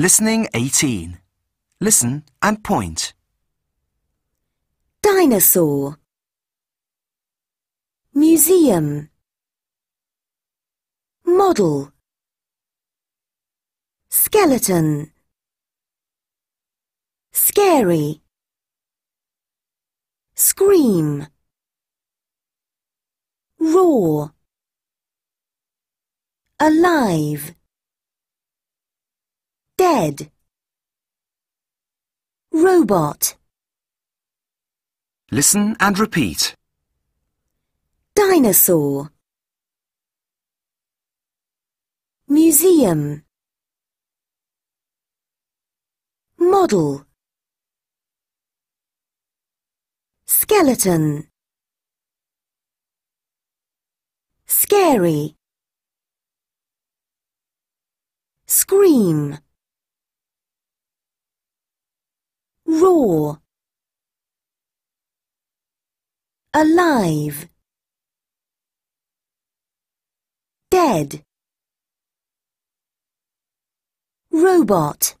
Listening 18. Listen and point. Dinosaur Museum Model Skeleton Scary Scream Roar Alive Head Robot Listen and repeat. Dinosaur Museum Model Skeleton Scary Scream Raw Alive Dead Robot